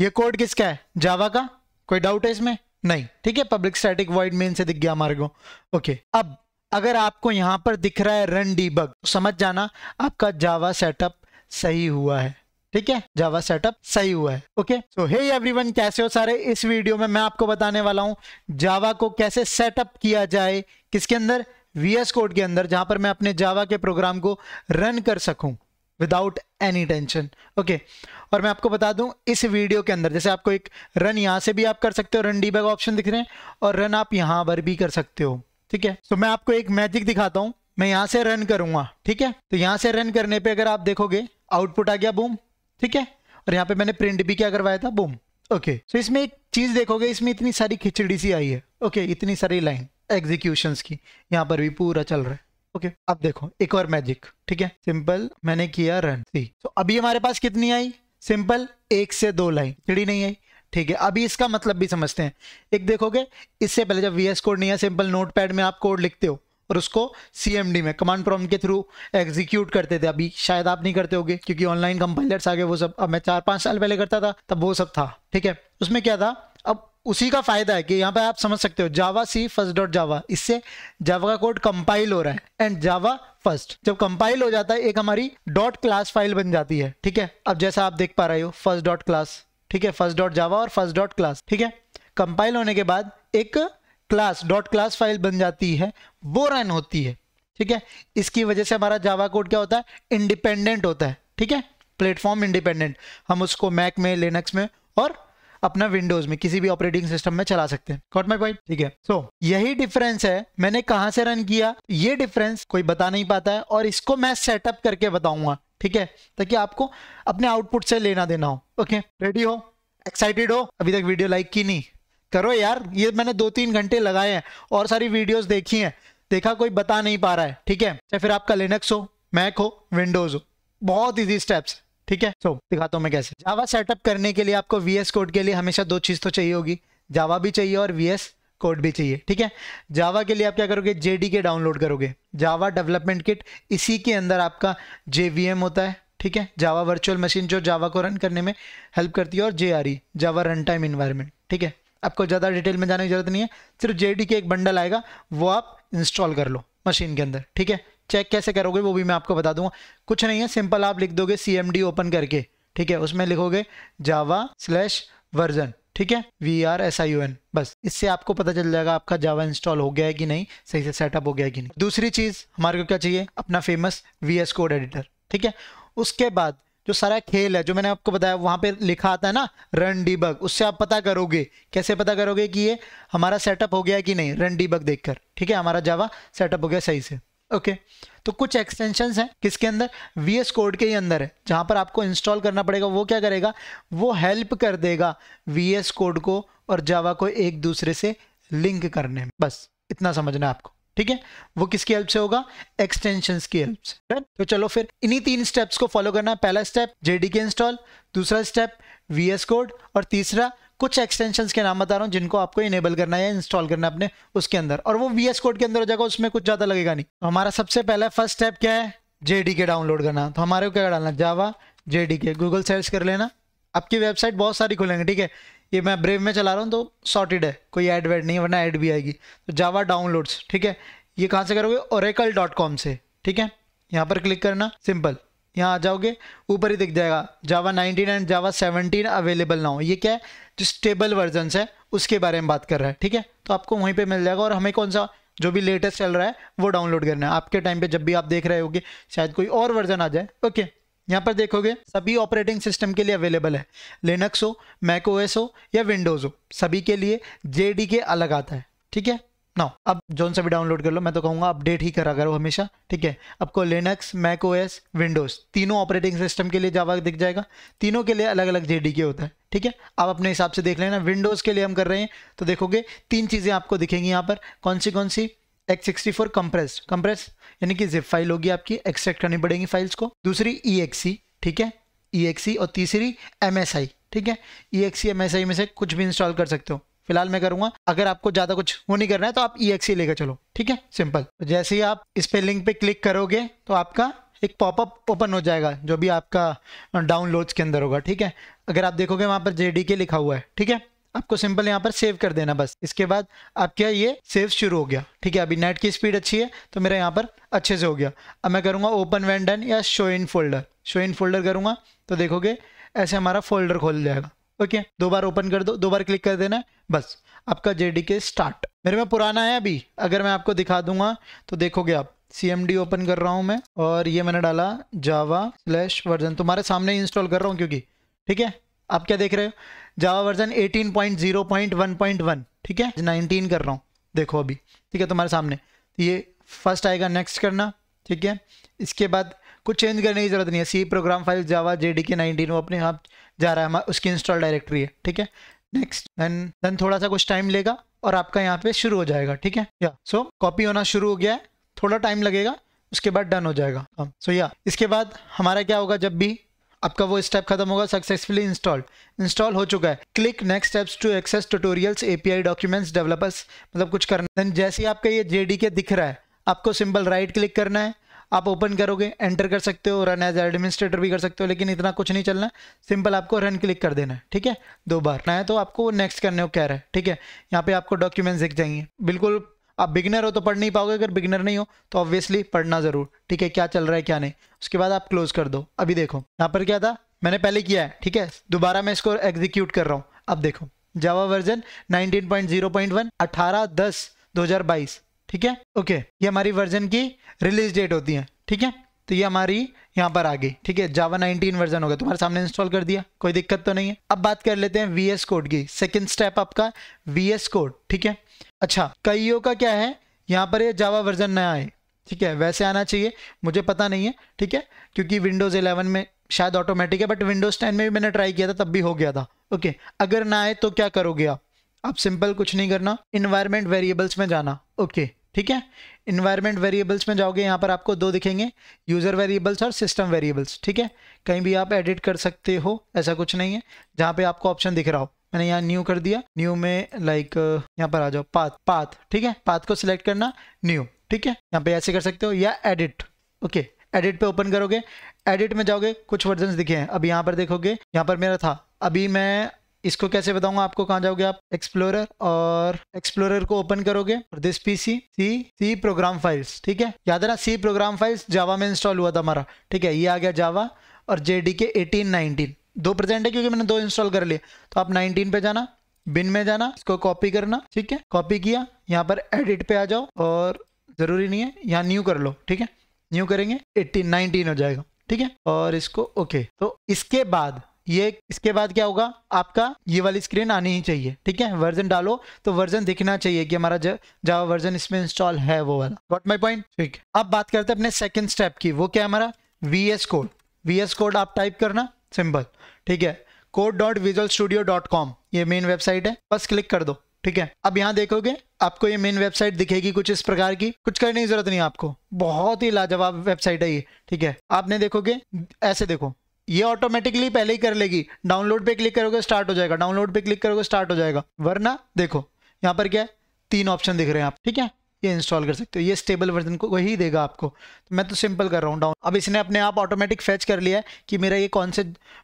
ये कोड किसका है जावा का कोई डाउट है इसमें नहीं ठीक है पब्लिक स्टैटिक वॉइड मेन से दिख गया हमारे को ओके अब अगर आपको यहां पर दिख रहा है रन डी बग समझ जाना आपका जावा सेटअप सही हुआ है ठीक है जावा सेटअप सही हुआ है ओके सो हे एवरीवन कैसे हो सारे इस वीडियो में मैं आपको बताने वाला हूं जावा को कैसे सेटअप किया जाए किसके अंदर वीएस कोड के अंदर जहां पर मैं अपने जावा के प्रोग्राम को रन कर सकूं विदाउट एनी टेंशन ओके और मैं आपको बता दूं इस वीडियो के अंदर जैसे आपको एक रन यहाँ से भी आप कर सकते हो रन डी ऑप्शन दिख रहे हैं और रन आप यहां पर भी कर सकते हो ठीक है तो मैं आपको एक मैजिक दिखाता हूं मैं यहां से रन करूंगा ठीक है तो यहां से रन करने पे अगर आप देखोगे आउटपुट आ गया बूम ठीक है और यहाँ पे मैंने प्रिंट भी क्या करवाया था बूम ओके तो इसमें एक चीज़ देखोगे इसमें इतनी सारी खिचड़ी सी आई है ओके इतनी सारी लाइन एग्जीक्यूशन की यहाँ पर भी पूरा चल रहा है ओके okay, अब देखो एक और मैजिक ठीक है सिंपल मैंने किया रन सी तो अभी हमारे पास कितनी आई सिंपल एक से दो लाइन खिचड़ी नहीं आई ठीक है अभी इसका मतलब भी समझते हैं एक देखोगे इससे पहले जब वीएस कोड नहीं है सिंपल नोटपैड में आप कोड लिखते हो और उसको सीएमडी में कमांड प्रॉम्प्ट के थ्रू एग्जीक्यूट करते थे अभी शायद आप नहीं करते होगे क्योंकि ऑनलाइन कंपाइलर्स आ गए वो सब अब मैं चार पाँच साल पहले करता था तब वो सब था ठीक है उसमें क्या था उसी का फ़ायदा है कि यहाँ पे आप समझ सकते हो जावा सी फर्स्ट डॉट जावा इससे जावा का कोड कंपाइल हो रहा है एंड जावा फर्स्ट जब कंपाइल हो जाता है एक हमारी डॉट क्लास फाइल बन जाती है ठीक है अब जैसा आप देख पा रहे हो फर्स्ट डॉट क्लास ठीक है फर्स्ट डॉट जावा और फर्स्ट डॉट क्लास ठीक है कंपाइल होने के बाद एक क्लास डॉट क्लास फाइल बन जाती है वो रन होती है ठीक है इसकी वजह से हमारा जावा कोड क्या होता है इंडिपेंडेंट होता है ठीक है प्लेटफॉर्म इंडिपेंडेंट हम उसको मैक में लिनक्स में और अपना विंडोज में किसी भी ऑपरेटिंग सिस्टम में चला सकते हैं माई पॉइंट ठीक है सो so, यही डिफरेंस है मैंने कहा से रन किया ये डिफरेंस कोई बता नहीं पाता है और इसको मैं सेटअप करके बताऊंगा ठीक है ताकि आपको अपने आउटपुट से लेना देना हो ओके रेडी हो एक्साइटेड हो अभी तक वीडियो लाइक की नहीं करो यार ये मैंने दो तीन घंटे लगाए हैं और सारी वीडियोस देखी हैं देखा कोई बता नहीं पा रहा है ठीक है चाहे फिर आपका लिनक्स हो मैक हो विंडोज हो बहुत इजी स्टेप्स ठीक है सो so, दिखाता हूँ मैं कैसे जावा सेटअप करने के लिए आपको वी कोड के लिए हमेशा दो चीज़ तो चाहिए होगी जावा भी चाहिए और वी कोड भी चाहिए ठीक है जावा के लिए आप क्या करोगे जे के डाउनलोड करोगे जावा डेवलपमेंट किट इसी के अंदर आपका जे होता है ठीक है जावा वर्चुअल मशीन जो जावा को रन करने में हेल्प करती है और J R E Java run time environment ठीक है आपको ज़्यादा डिटेल में जाने की जरूरत नहीं है सिर्फ जे के एक बंडल आएगा वो आप इंस्टॉल कर लो मशीन के अंदर ठीक है चेक कैसे करोगे वो भी मैं आपको बता दूंगा कुछ नहीं है सिंपल आप लिख दोगे cmd ओपन करके ठीक है उसमें लिखोगे जावा स्लैश वर्जन ठीक है V R S I U N बस इससे आपको पता चल जाएगा आपका जावा इंस्टॉल हो गया है कि नहीं सही से सेटअप हो गया है कि नहीं दूसरी चीज़ हमारे को क्या चाहिए अपना famous V S code editor ठीक है उसके बाद जो सारा खेल है जो मैंने आपको बताया वहां पे लिखा आता है ना रन डीबग उससे आप पता करोगे कैसे पता करोगे कि ये हमारा सेटअप हो गया है कि नहीं रन डीबग देखकर ठीक है हमारा जावा सेटअप हो गया सही से ओके तो कुछ एक्सटेंशन हैं किसके अंदर वी एस कोड के ही अंदर है जहाँ पर आपको इंस्टॉल करना पड़ेगा वो क्या करेगा वो हेल्प कर देगा वी एस कोड को और जावा को एक दूसरे से लिंक करने में बस इतना समझना आपको ठीक है वो किसकी हेल्प से होगा एक्सटेंशन की हेल्प से तो चलो फिर इन्हीं तीन स्टेप्स को फॉलो करना है पहला स्टेप जेडीके इंस्टॉल दूसरा स्टेप वी एस कोड और तीसरा कुछ एक्सटेंशन के नाम बता रहा हूँ जिनको आपको इनेबल करना है इंस्टॉल करना है अपने उसके अंदर और वो वी कोड के अंदर हो जाएगा उसमें कुछ ज़्यादा लगेगा नहीं तो हमारा सबसे पहला फर्स्ट स्टेप क्या है जेडी डाउनलोड करना तो हमारे को क्या डालना जावा जेडीके गूगल सर्च कर लेना आपकी वेबसाइट बहुत सारी खुलेंगे ठीक है ये मैं ब्रेव में चला रहा हूँ तो सॉर्टेड है कोई ऐड वेड नहीं वरना ऐड भी आएगी तो जावा डाउनलोड्स ठीक है ये कहाँ से करोगे ओरेकल डॉट कॉम से ठीक है यहाँ पर क्लिक करना सिंपल यहाँ आ जाओगे ऊपर ही दिख जाएगा जावा 19 एंड जावा 17 अवेलेबल ना हो ये क्या है जो स्टेबल वर्जन है उसके बारे में बात कर रहा है ठीक है तो आपको वहीं पे मिल जाएगा और हमें कौन सा जो भी लेटेस्ट चल रहा है वो डाउनलोड करना है आपके टाइम पे जब भी आप देख रहे होगे शायद कोई और वर्जन आ जाए ओके यहाँ पर देखोगे सभी ऑपरेटिंग सिस्टम के लिए अवेलेबल है लिनक्स हो मैक ओ हो या विंडोज़ हो सभी के लिए जे के अलग आता है ठीक है ना अब जोन से भी डाउनलोड कर लो मैं तो कहूँगा अपडेट ही करा करो हमेशा ठीक है आपको Linux Mac O S Windows तीनों ऑपरेटिंग सिस्टम के लिए जावा दिख जाएगा तीनों के लिए अलग अलग जे होता है ठीक है आप अपने हिसाब से देख लेना विंडोज़ के लिए हम कर रहे हैं तो देखोगे तीन चीज़ें आपको दिखेंगी यहाँ पर कौन सी कौन सी X64 sixty four compress compress यानी कि जिप फाइल होगी आपकी एक्सट्रैक्ट करनी पड़ेगी फाइल्स को दूसरी ई e एक्सी e, ठीक है ई e एक्सी और तीसरी एम एस आई ठीक है EXE M S I में से कुछ भी इंस्टॉल कर सकते हो फिलहाल मैं करूंगा अगर आपको ज्यादा कुछ वो नहीं करना है तो आप ई एक्स लेकर चलो ठीक है सिंपल तो जैसे ही आप इस पे लिंक पे क्लिक करोगे तो आपका एक पॉपअप ओपन हो जाएगा जो भी आपका डाउनलोड्स के अंदर होगा ठीक है अगर आप देखोगे वहां पर जे लिखा हुआ है ठीक है आपको सिंपल यहाँ पर सेव कर देना बस इसके बाद आप क्या ये सेव शुरू हो गया ठीक है अभी नेट की स्पीड अच्छी है तो मेरा यहाँ पर अच्छे से हो गया अब मैं करूँगा ओपन वेंडन या show in folder show in folder करूँगा तो देखोगे ऐसे हमारा फोल्डर खोल जाएगा ओके दो बार ओपन कर दो दो बार क्लिक कर देना बस आपका जेडीके स्टार्ट मेरे में पुराना है अभी अगर मैं आपको दिखा दूंगा तो देखोगे आप सी ओपन कर रहा हूँ मैं और ये मैंने डाला जावा स्लैश वर्जन तुम्हारे सामने ही इंस्टॉल कर रहा हूँ क्योंकि ठीक है आप क्या देख रहे हो जावा वर्जन 18.0.1.1 ठीक है 19 कर रहा हूँ देखो अभी ठीक है तुम्हारे सामने तो ये फर्स्ट आएगा नेक्स्ट करना ठीक है इसके बाद कुछ चेंज करने की जरूरत नहीं है C program file Java J D K nineteen वो अपने आप हाँ जा रहा है उसकी इंस्टॉल डायरेक्टरी है ठीक है नेक्स्ट देन देन थोड़ा सा कुछ टाइम लेगा और आपका यहाँ पे शुरू हो जाएगा ठीक है या सो कॉपी होना शुरू हो गया है थोड़ा टाइम लगेगा उसके बाद डन हो जाएगा सो um, so, या yeah, इसके बाद हमारा क्या होगा जब भी आपका वो स्टेप खत्म होगा सक्सेसफुली इंस्टॉल इंस्टॉल हो चुका है click next steps to access tutorials API documents developers मतलब कुछ करना जैसे ही आपका ये जेडी के दिख रहा है आपको सिंपल राइट क्लिक करना है आप ओपन करोगे एंटर कर सकते हो रन एज एडमिनिस्ट्रेटर भी कर सकते हो लेकिन इतना कुछ नहीं चलना सिंपल आपको रन क्लिक कर देना है ठीक है दो बार ना है तो आपको नेक्स्ट करने को कह रहा है ठीक है यहाँ पे आपको डॉक्यूमेंट्स दिख जाएंगे बिल्कुल आप बिगनर हो तो पढ़ नहीं पाओगे अगर बिगनर नहीं हो तो ऑब्वियसली पढ़ना ज़रूर ठीक है क्या चल रहा है क्या नहीं उसके बाद आप क्लोज कर दो अभी देखो यहाँ पर क्या था मैंने पहले किया है ठीक है दोबारा मैं इसको एग्जीक्यूट कर रहा हूँ अब देखो जावा वर्जन 19.0.1 18 10 2022 ठीक है ओके ये हमारी वर्जन की रिलीज डेट होती है ठीक है तो ये हमारी यहाँ पर आ गई ठीक है जावा 19 वर्जन होगा तुम्हारे सामने इंस्टॉल कर दिया कोई दिक्कत तो नहीं है अब बात कर लेते हैं वी एस कोड की सेकेंड स्टेप आपका वी एस कोड ठीक है अच्छा कईयों का क्या है यहाँ पर ये जावा वर्जन नया है ठीक है वैसे आना चाहिए मुझे पता नहीं है ठीक है क्योंकि विंडोज़ इलेवन में शायद ऑटोमेटिक है बट विंडोज़ टेन में भी मैंने ट्राई किया था तब भी हो गया था ओके अगर ना आए तो क्या करोगे आप आप सिंपल कुछ नहीं करना इन्वायरमेंट वेरिएबल्स में जाना ओके ठीक है इन्वायरमेंट वेरिएबल्स में जाओगे यहाँ पर आपको दो दिखेंगे यूज़र वेरिएबल्स और सिस्टम वेरिएबल्स ठीक है कहीं भी आप एडिट कर सकते हो ऐसा कुछ नहीं है जहाँ पे आपको ऑप्शन दिख रहा हो मैंने यहाँ न्यू कर दिया न्यू में लाइक यहाँ पर आ जाओ पाथ पाथ ठीक है पाथ को सिलेक्ट करना न्यू ठीक है यहाँ पे ऐसे कर सकते हो या एडिट ओके एडिट पे ओपन करोगे एडिट में जाओगे कुछ वर्जन दिखे हैं अब यहाँ पर देखोगे यहाँ पर मेरा था अभी मैं इसको कैसे बताऊंगा आपको कहाँ जाओगे आप एक्सप्लोरर और एक्सप्लोरर को ओपन करोगे और this PC C C program files ठीक है याद ना सी प्रोग्राम फाइल्स जावा में इंस्टॉल हुआ था हमारा ठीक है ये आ गया जावा और जेडी के एटीन नाइनटीन दो प्रेजेंट है क्योंकि मैंने दो इंस्टॉल कर लिए तो आप नाइनटीन पे जाना बिन में जाना इसको कॉपी करना ठीक है कॉपी किया यहाँ पर एडिट पे आ जाओ और ज़रूरी नहीं है यहाँ न्यू कर लो ठीक है न्यू करेंगे एट्टीन नाइनटीन हो जाएगा ठीक है और इसको ओके तो इसके बाद ये इसके बाद क्या होगा आपका ये वाली स्क्रीन आनी ही चाहिए ठीक है वर्जन डालो तो वर्जन दिखना चाहिए कि हमारा जावा वर्जन इसमें इंस्टॉल है वो वाला वॉट माई पॉइंट ठीक अब बात करते हैं अपने सेकेंड स्टेप की वो क्या है हमारा V S code V S code आप टाइप करना सिंपल ठीक है code dot visual studio dot com ये मेन वेबसाइट है बस क्लिक कर दो ठीक है अब यहाँ देखोगे आपको ये मेन वेबसाइट दिखेगी कुछ इस प्रकार की कुछ करने की जरूरत नहीं आपको बहुत ही लाजवाब वेबसाइट है ये ठीक है आपने देखोगे ऐसे देखो ये ऑटोमेटिकली पहले ही कर लेगी डाउनलोड पे क्लिक करोगे स्टार्ट हो जाएगा डाउनलोड पे क्लिक करोगे स्टार्ट हो जाएगा वरना देखो यहाँ पर क्या है तीन ऑप्शन दिख रहे हैं आप ठीक है ये इंस्टॉल कर सकते हो ये स्टेबल वर्जन को वही देगा आपको तो मैं तो सिंपल कर रहा हूँ डाउन अब इसने अपने आप ऑटोमेटिक फैच कर लिया है कि मेरा ये कौन से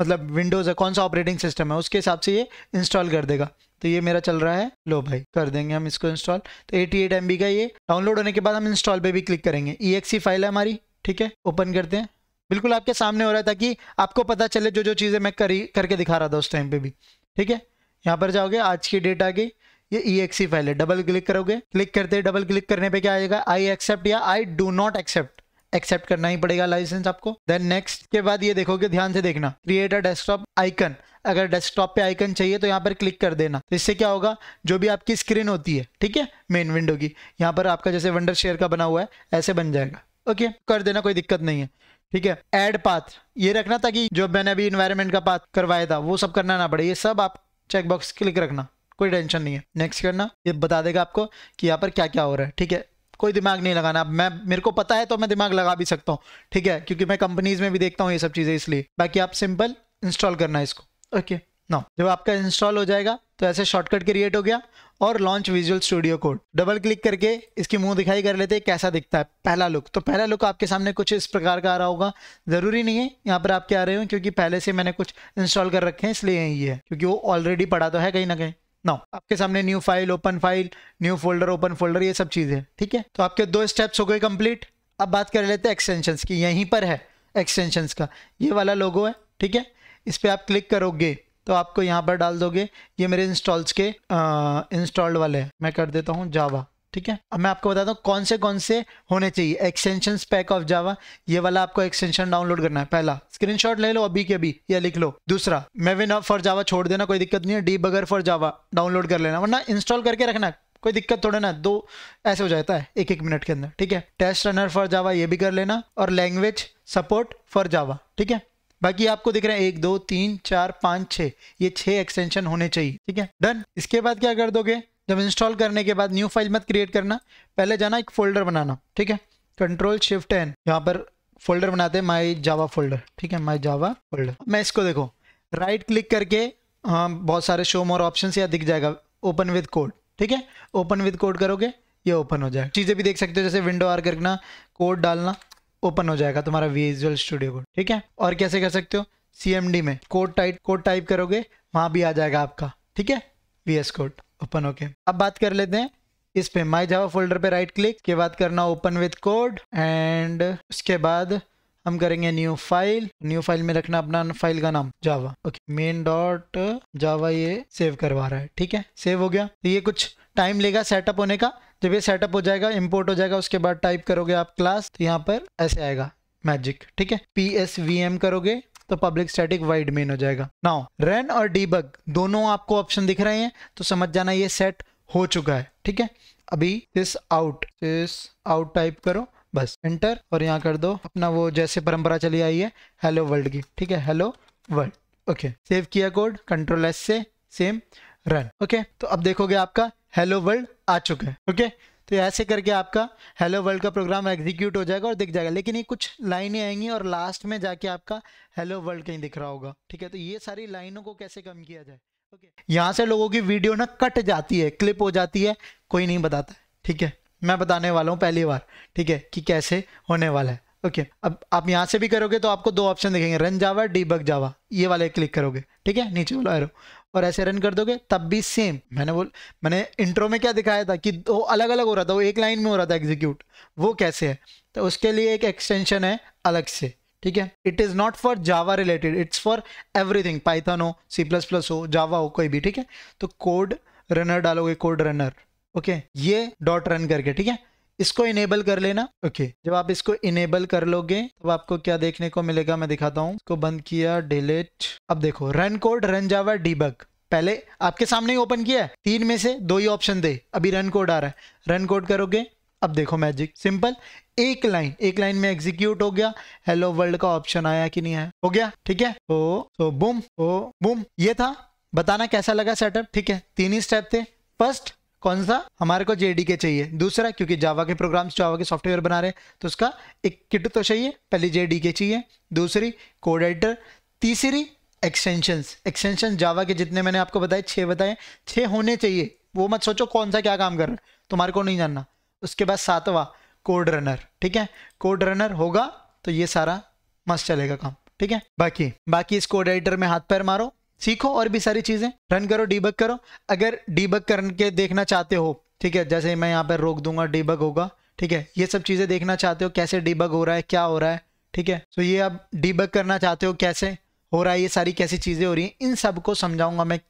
मतलब विंडोज़ है कौन सा ऑपरेटिंग सिस्टम है उसके हिसाब से ये इंस्टॉल कर देगा तो ये मेरा चल रहा है लो भाई कर देंगे हम इसको इंस्टॉल तो एटी एट एम बी का ये डाउनलोड होने के बाद हम इंस्टॉल पर भी क्लिक करेंगे ई e फाइल e है हमारी ठीक है ओपन करते हैं बिल्कुल आपके सामने हो रहा है ताकि आपको पता चले जो जो चीज़ें मैं करी करके दिखा रहा था उस टाइम पे भी ठीक है यहाँ पर जाओगे आज की डेट आ गई ये ई एक्सी फाइल है डबल क्लिक करोगे क्लिक करते ही डबल क्लिक करने पे क्या आएगा आई एक्सेप्ट या I do not accept accept करना ही पड़ेगा लाइसेंस आपको देन नेक्स्ट के बाद ये देखोगे ध्यान से देखना क्रिएट अ डेस्कटॉप आइकन अगर डेस्कटॉप पे आइकन चाहिए तो यहाँ पर क्लिक कर देना तो इससे क्या होगा जो भी आपकी स्क्रीन होती है ठीक है मेन विंडो की यहाँ पर आपका जैसे वंडर शेयर का बना हुआ है ऐसे बन जाएगा ओके कर देना कोई दिक्कत नहीं है ठीक है एड पाथ ये रखना ताकि जो मैंने अभी इन्वायरमेंट का पाथ करवाया था वो सब करना ना पड़े ये सब आप चेकबॉक्स क्लिक रखना कोई टेंशन नहीं है नेक्स्ट करना ये बता देगा आपको कि यहाँ पर क्या क्या हो रहा है ठीक है कोई दिमाग नहीं लगाना मैं मेरे को पता है तो मैं दिमाग लगा भी सकता हूँ ठीक है क्योंकि मैं कंपनीज में भी देखता हूँ ये सब चीज़ें इसलिए बाकी आप सिंपल इंस्टॉल करना है इसको ओके ना जब आपका इंस्टॉल हो जाएगा तो ऐसे शॉर्टकट क्रिएट हो गया और launch visual studio code double click करके इसकी मुंह दिखाई कर लेते हैं कैसा दिखता है पहला लुक तो पहला लुक आपके सामने कुछ इस प्रकार का आ रहा होगा ज़रूरी नहीं है यहाँ पर आपके आ रहे हो क्योंकि पहले से मैंने कुछ इंस्टॉल कर रखे हैं इसलिए यही है क्योंकि वो ऑलरेडी पड़ा तो है कहीं ना कहीं नो आपके सामने new file open file new folder open folder ये सब चीज़ें ठीक है तो आपके दो स्टेप्स हो गए कंप्लीट अब बात कर लेते हैं एक्सटेंशन की यहीं पर है एक्सटेंशन का ये वाला लोगो है ठीक है इस पर आप क्लिक करोगे तो आपको यहाँ पर डाल दोगे ये मेरे इंस्टॉल्स के इंस्टॉल्ड वाले हैं मैं कर देता हूँ जावा ठीक है अब मैं आपको बताता हूँ कौन से कौन से होने चाहिए एक्सटेंशन पैक ऑफ जावा ये वाला आपको एक्सटेंशन डाउनलोड करना है पहला स्क्रीनशॉट ले लो अभी के अभी या लिख लो दूसरा मेविन फॉर जावा छोड़ देना कोई दिक्कत नहीं है डी बगर फॉर जावा डाउनलोड कर लेना वरना इंस्टॉल करके रखना कोई दिक्कत थोड़ा ना दो ऐसे हो जाता है एक एक मिनट के अंदर ठीक है टेस्ट रनर फॉर जावा ये भी कर लेना और लैंग्वेज सपोर्ट फॉर जावा ठीक है बाकी आपको दिख रहा है एक दो तीन चार पाँच छः ये छः एक्सटेंशन होने चाहिए ठीक है डन इसके बाद क्या कर दोगे जब इंस्टॉल करने के बाद न्यू फाइल मत क्रिएट करना पहले जाना एक फोल्डर बनाना ठीक है कंट्रोल शिफ्ट एन यहाँ पर फोल्डर बनाते हैं माई जावा फोल्डर ठीक है माई जावा फोल्डर मैं इसको देखो राइट right क्लिक करके हाँ बहुत सारे शो मोर ऑप्शन यहाँ दिख जाएगा ओपन विद कोड ठीक है ओपन विद कोड करोगे ये ओपन हो जाएगा चीज़ें भी देख सकते हो जैसे विंडो आर करना कोड डालना ओपन हो जाएगा तुम्हारा विजुअल स्टूडियो कोड ठीक है और कैसे कर सकते हो सी में कोड टाइप कोड टाइप करोगे वहां भी आ जाएगा आपका ठीक है V S code open okay अब बात कर लेते हैं इस पे माई जावा फोल्डर पे राइट क्लिक के बाद करना ओपन विथ कोड एंड उसके बाद हम करेंगे न्यू फाइल न्यू फाइल में रखना अपना फाइल का नाम Java okay main dot Java ये सेव करवा रहा है ठीक है सेव हो गया तो ये कुछ टाइम लेगा सेटअप होने का जब ये सेटअप हो जाएगा इम्पोर्ट हो जाएगा उसके बाद टाइप करोगे आप क्लास तो यहाँ पर ऐसे आएगा मैजिक ठीक है पी एस वी एम करोगे तो पब्लिक स्टैटिक वाइड मेन हो जाएगा नाउ रन और डीबग दोनों आपको ऑप्शन दिख रहे हैं तो समझ जाना ये सेट हो चुका है ठीक है अभी this out this out type करो बस एंटर और यहाँ कर दो अपना वो जैसे परंपरा चली आई है हेलो वर्ल्ड की ठीक है हेलो वर्ल्ड ओके सेव किया कोड कंट्रोल एस से सेम रन ओके तो अब देखोगे आपका हेलो वर्ल्ड आ चुका है ओके तो ऐसे करके आपका हेलो वर्ल्ड का प्रोग्राम एग्जीक्यूट हो जाएगा और दिख जाएगा लेकिन ये कुछ लाइनें आएंगी और लास्ट में जाके आपका हेलो वर्ल्ड कहीं दिख रहा होगा ठीक है तो ये सारी लाइनों को कैसे कम किया जाए ओके यहाँ से लोगों की वीडियो ना कट जाती है क्लिप हो जाती है कोई नहीं बताता ठीक है मैं बताने वाला हूँ पहली बार ठीक है कि कैसे होने वाला है ओके okay, अब आप यहाँ से भी करोगे तो आपको दो ऑप्शन दिखेंगे रन जावा डीबग जावा ये वाले क्लिक करोगे ठीक है नीचे वाला एरो और ऐसे रन कर दोगे तब भी सेम मैंने बोल मैंने इंट्रो में क्या दिखाया था कि वो अलग अलग हो रहा था वो एक लाइन में हो रहा था एग्जीक्यूट वो कैसे है तो उसके लिए एक एक्सटेंशन है अलग से ठीक है it is not for Java related it's for everything Python हो सी प्लस प्लस हो जावा हो कोई भी ठीक है तो कोड रनर डालोगे कोड रनर ओके ये डॉट रन करके ठीक है इसको इनेबल कर लेना ओके okay. जब आप इसको इनेबल कर लोगे तब आपको क्या देखने को मिलेगा मैं दिखाता हूँ इसको बंद किया डिलीट अब देखो run code run Java debug पहले आपके सामने ही ओपन किया है तीन में से दो ही ऑप्शन दे अभी रन कोड आ रहा है रन कोड करोगे अब देखो मैजिक सिंपल एक लाइन एक लाइन में एग्जीक्यूट हो गया हेलो वर्ल्ड का ऑप्शन आया कि नहीं आया हो गया ठीक है ओ तो बुम ओ बुम ये था बताना कैसा लगा सेटअप ठीक है तीन ही स्टेप थे फर्स्ट कौन सा हमारे को जेडीके चाहिए दूसरा क्योंकि जावा के प्रोग्राम्स जावा के सॉफ्टवेयर बना रहे हैं तो उसका एक किट तो चाहिए पहली जेडीके चाहिए दूसरी कोड एडिटर तीसरी एक्सटेंशंस एक्सटेंशन जावा के जितने मैंने आपको बताए छः बताए छः होने चाहिए वो मत सोचो कौन सा क्या काम कर रहा है तुम्हारे को नहीं जानना उसके बाद सातवा कोड रनर ठीक है कोड रनर होगा तो ये सारा मस्त चलेगा काम ठीक है बाकी बाकी इस कोड एडिटर में हाथ पैर मारो सीखो और भी सारी चीज़ें रन करो डीबक करो अगर डीबक करके देखना चाहते हो ठीक है जैसे मैं यहाँ पर रोक दूंगा डीबग होगा ठीक है ये सब चीज़ें देखना चाहते हो कैसे डीबग हो रहा है क्या हो रहा है ठीक है तो ये आप डीबक करना चाहते हो कैसे हो रहा है ये सारी कैसी चीज़ें हो रही है इन सब को समझाऊंगा मैं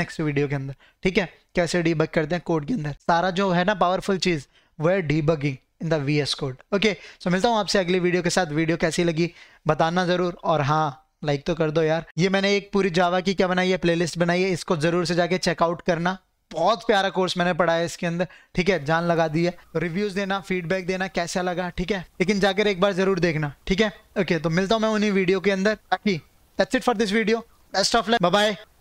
नेक्स्ट वीडियो के अंदर ठीक है कैसे डीबक करते हैं कोड के अंदर सारा जो है ना पावरफुल चीज़ वह debugging in the V S code okay so मिलता हूँ आपसे अगली वीडियो के साथ वीडियो कैसी लगी बताना ज़रूर और हाँ लाइक तो कर दो यार ये मैंने एक पूरी जावा की क्या बनाई है प्लेलिस्ट बनाई है इसको जरूर से जाके चेकआउट करना बहुत प्यारा कोर्स मैंने पढ़ा है इसके अंदर ठीक है जान लगा दी है रिव्यूज देना फीडबैक देना कैसा लगा ठीक है लेकिन जाकर एक बार जरूर देखना ठीक है ओके तो मिलता हूं मैं उन्हीं वीडियो के अंदर बाकी that's it for this video best of luck bye